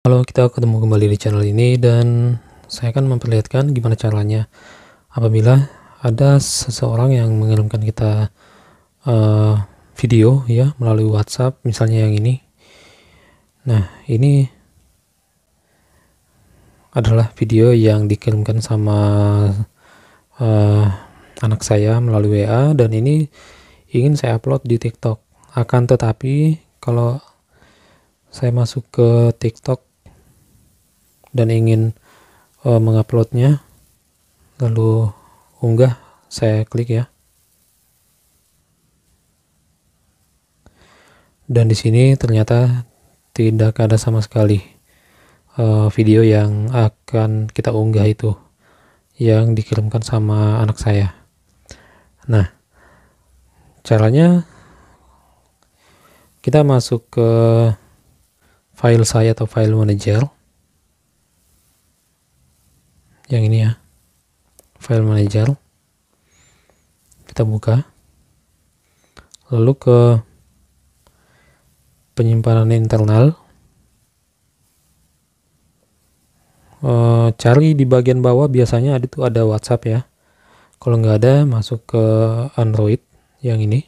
Halo, kita ketemu kembali di channel ini dan saya akan memperlihatkan gimana caranya apabila ada seseorang yang mengirimkan kita uh, video ya melalui WhatsApp, misalnya yang ini. Nah, ini adalah video yang dikirimkan sama uh, anak saya melalui WA dan ini ingin saya upload di TikTok. Akan tetapi kalau saya masuk ke TikTok dan ingin uh, menguploadnya lalu unggah saya klik ya dan di sini ternyata tidak ada sama sekali uh, video yang akan kita unggah itu yang dikirimkan sama anak saya nah caranya kita masuk ke file saya atau file manager yang ini ya file manager kita buka lalu ke penyimpanan internal e, cari di bagian bawah biasanya ada tuh ada WhatsApp ya kalau nggak ada masuk ke Android yang ini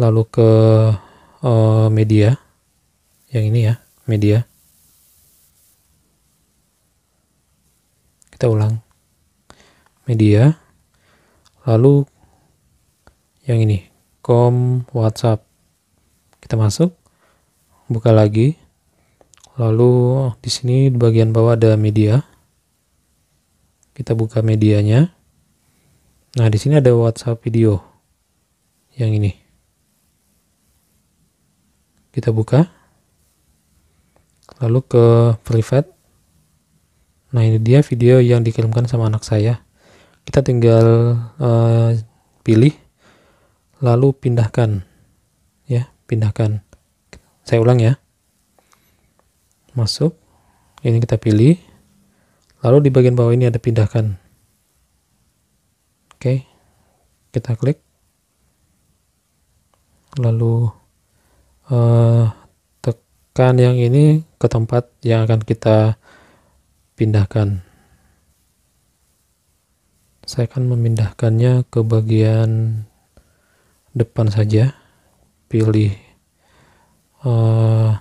lalu ke e, media yang ini ya media kita ulang media lalu yang ini com WhatsApp kita masuk buka lagi lalu di sini di bagian bawah ada media kita buka medianya nah di sini ada WhatsApp video yang ini kita buka lalu ke private Nah ini dia video yang dikirimkan sama anak saya. Kita tinggal uh, pilih, lalu pindahkan, ya pindahkan. Saya ulang ya. Masuk, ini kita pilih. Lalu di bagian bawah ini ada pindahkan. Oke, kita klik. Lalu uh, tekan yang ini ke tempat yang akan kita pindahkan saya akan memindahkannya ke bagian depan saja pilih uh,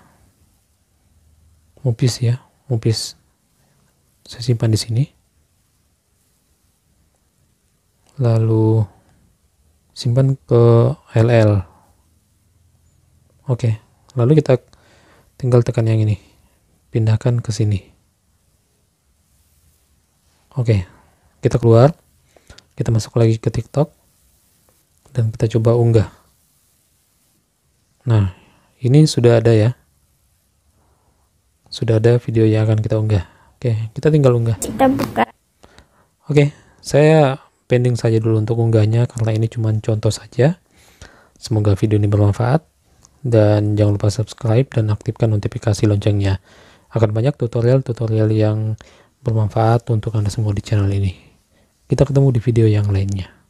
mupis ya mupis saya simpan di sini lalu simpan ke LL oke lalu kita tinggal tekan yang ini pindahkan ke sini Oke, kita keluar. Kita masuk lagi ke TikTok dan kita coba unggah. Nah, ini sudah ada ya. Sudah ada video yang akan kita unggah. Oke, kita tinggal unggah. Kita buka. Oke, saya pending saja dulu untuk unggahnya karena ini cuma contoh saja. Semoga video ini bermanfaat dan jangan lupa subscribe dan aktifkan notifikasi loncengnya. Akan banyak tutorial-tutorial yang bermanfaat untuk Anda semua di channel ini. Kita ketemu di video yang lainnya.